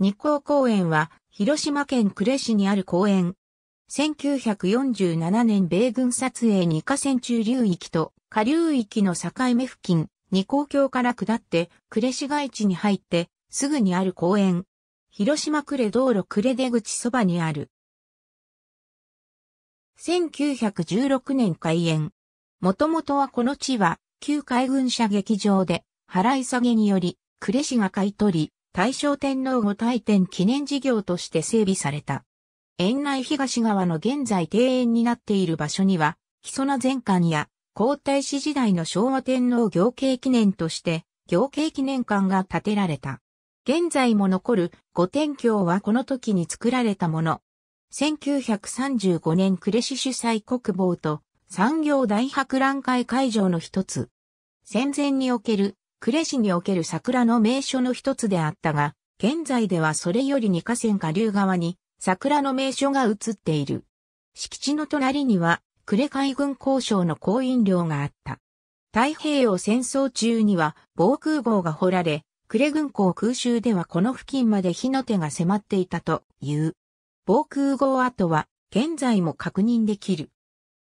日光公園は、広島県呉市にある公園。1947年米軍撮影2河川中流域と下流域の境目付近、二光橋から下って、呉市街地に入って、すぐにある公園。広島呉道路呉出口そばにある。1916年開園。もともとはこの地は、旧海軍車劇場で、払い下げにより、呉市が買い取り、大正天皇御大典記念事業として整備された。園内東側の現在庭園になっている場所には、基礎の全館や皇太子時代の昭和天皇行慶記念として、行慶記念館が建てられた。現在も残る御天橋はこの時に作られたもの。1935年呉市主催国防と産業大博覧会会場の一つ。戦前における呉市における桜の名所の一つであったが、現在ではそれより2河川下流側に桜の名所が移っている。敷地の隣には、呉海軍交渉の降員寮があった。太平洋戦争中には防空壕が掘られ、呉軍港空襲ではこの付近まで火の手が迫っていたという。防空壕跡は現在も確認できる。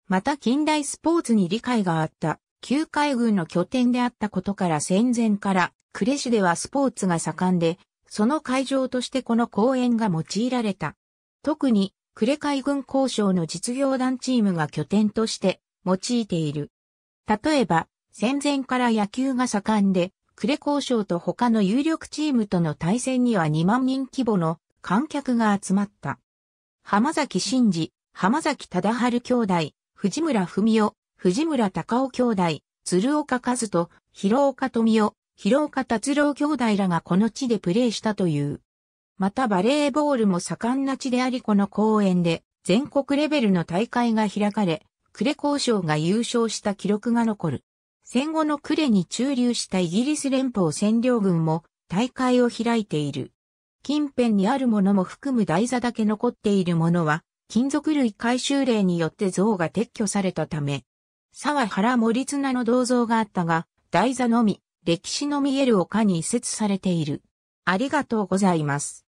また近代スポーツに理解があった旧海軍の拠点であったことから戦前から呉市ではスポーツが盛んで、その会場としてこの公園が用いられた。特に呉海軍交渉の実業団チームが拠点として用いている。例えば、戦前から野球が盛んで、呉交渉と他の有力チームとの対戦には2万人規模の観客が集まった。浜崎真司、浜崎忠春兄弟、藤村文夫、藤村隆夫兄弟、鶴岡和人、広岡富夫、広岡達郎兄弟らがこの地でプレーしたという。またバレーボールも盛んな地でありこの公園で全国レベルの大会が開かれ、呉交渉が優勝した記録が残る。戦後の呉に駐留したイギリス連邦占領軍も大会を開いている。近辺にあるものも含む台座だけ残っているものは、金属類回収令によって像が撤去されたため、沢原森綱の銅像があったが、台座のみ、歴史の見える丘に移設されている。ありがとうございます。